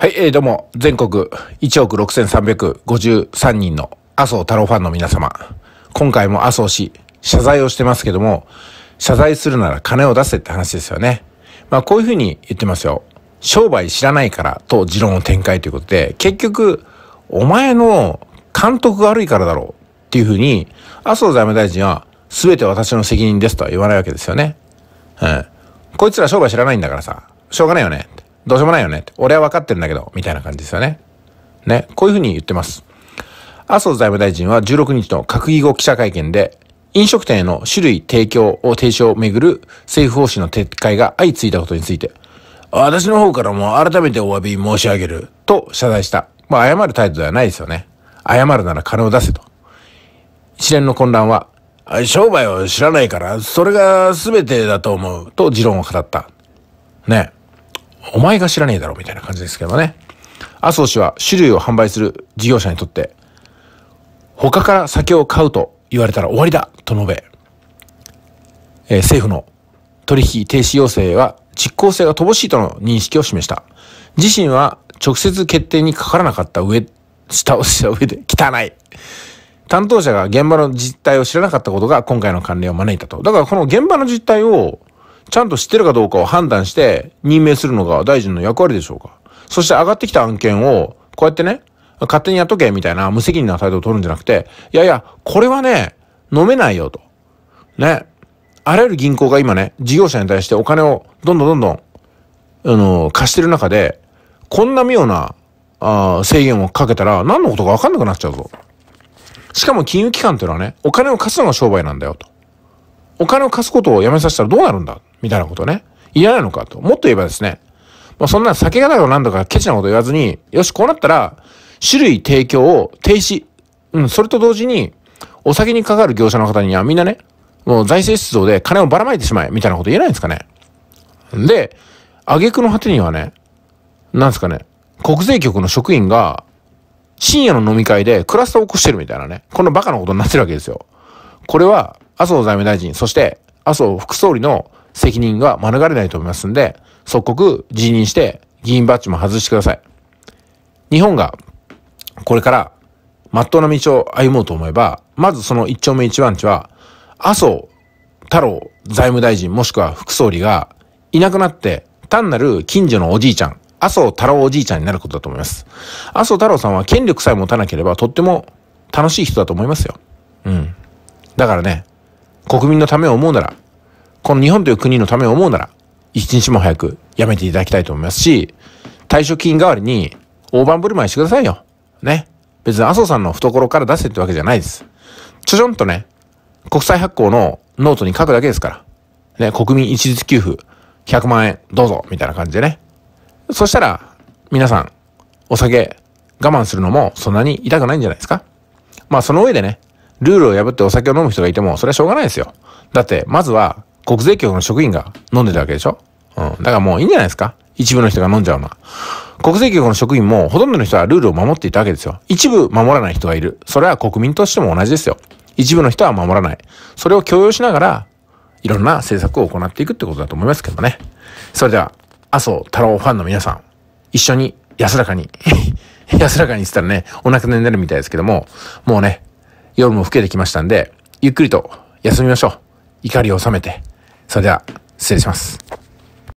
はい、えー、どうも、全国1億6353人の麻生太郎ファンの皆様。今回も麻生氏、謝罪をしてますけども、謝罪するなら金を出せって話ですよね。まあ、こういうふうに言ってますよ。商売知らないからと持論を展開ということで、結局、お前の監督が悪いからだろうっていうふうに、麻生財務大臣は、全て私の責任ですとは言わないわけですよね。うん。こいつら商売知らないんだからさ、しょうがないよね。どうしようもないよね。俺は分かってるんだけど、みたいな感じですよね。ね。こういうふうに言ってます。麻生財務大臣は16日の閣議後記者会見で、飲食店への種類提供を停止をめぐる政府方針の撤回が相次いだことについて、私の方からも改めてお詫び申し上げると謝罪した。まあ謝る態度ではないですよね。謝るなら金を出せと。一連の混乱は、商売を知らないから、それが全てだと思うと持論を語った。ね。お前が知らねえだろみたいな感じですけどね。麻生氏は種類を販売する事業者にとって、他から酒を買うと言われたら終わりだと述べ、えー、政府の取引停止要請は実効性が乏しいとの認識を示した。自身は直接決定にかからなかった上、下をした上で汚い。担当者が現場の実態を知らなかったことが今回の関連を招いたと。だからこの現場の実態をちゃんと知ってるかどうかを判断して任命するのが大臣の役割でしょうか。そして上がってきた案件を、こうやってね、勝手にやっとけみたいな無責任な態度を取るんじゃなくて、いやいや、これはね、飲めないよと。ね。あらゆる銀行が今ね、事業者に対してお金をどんどんどんどん、あの、貸してる中で、こんな妙な、あ制限をかけたら何のことかわかんなくなっちゃうぞ。しかも金融機関っていうのはね、お金を貸すのが商売なんだよと。お金を貸すことをやめさせたらどうなるんだみたいなことね。いらないのかと。もっと言えばですね、まそんな酒がないなんだかケチなこと言わずに、よし、こうなったら、種類提供を停止。うん、それと同時に、お酒にかかる業者の方にはみんなね、もう財政出動で金をばらまいてしまえ、みたいなこと言えないんですかね。で、挙句の果てにはね、なんですかね、国税局の職員が、深夜の飲み会でクラスターを起こしてるみたいなね、このバカなことになってるわけですよ。これは、麻生財務大臣、そして、麻生副総理の責任が免れないと思いますんで、即刻辞任して議員バッジも外してください。日本がこれから真っ当な道を歩もうと思えば、まずその一丁目一番地は、麻生太郎財務大臣もしくは副総理がいなくなって、単なる近所のおじいちゃん、麻生太郎おじいちゃんになることだと思います。麻生太郎さんは権力さえ持たなければとっても楽しい人だと思いますよ。うん。だからね、国民のためを思うなら、この日本という国のためを思うなら、一日も早くやめていただきたいと思いますし、退職金代わりに大盤振る舞いしてくださいよ。ね。別に麻生さんの懐から出せってわけじゃないです。ちょちょんとね、国債発行のノートに書くだけですから。ね、国民一律給付100万円どうぞみたいな感じでね。そしたら、皆さん、お酒我慢するのもそんなに痛くないんじゃないですかまあその上でね、ルールを破ってお酒を飲む人がいても、それはしょうがないですよ。だって、まずは国税局の職員が飲んでたわけでしょうん。だからもういいんじゃないですか一部の人が飲んじゃうのは。国税局の職員もほとんどの人はルールを守っていたわけですよ。一部守らない人がいる。それは国民としても同じですよ。一部の人は守らない。それを強要しながら、いろんな政策を行っていくってことだと思いますけどね。それでは、麻生太郎ファンの皆さん、一緒に安らかに 安らかにしたらね、お亡くなりになるみたいですけども、もうね、夜も更けてきましたんで、ゆっくりと休みましょう。怒りを収めて。それでは、失礼します。